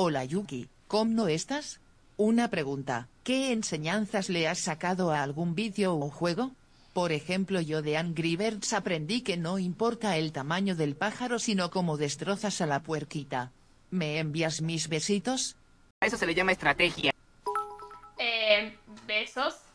Hola Yuki, ¿cómo no estás? Una pregunta, ¿qué enseñanzas le has sacado a algún vídeo o juego? Por ejemplo yo de Angry Birds aprendí que no importa el tamaño del pájaro sino cómo destrozas a la puerquita. ¿Me envías mis besitos? A eso se le llama estrategia. Eh, besos.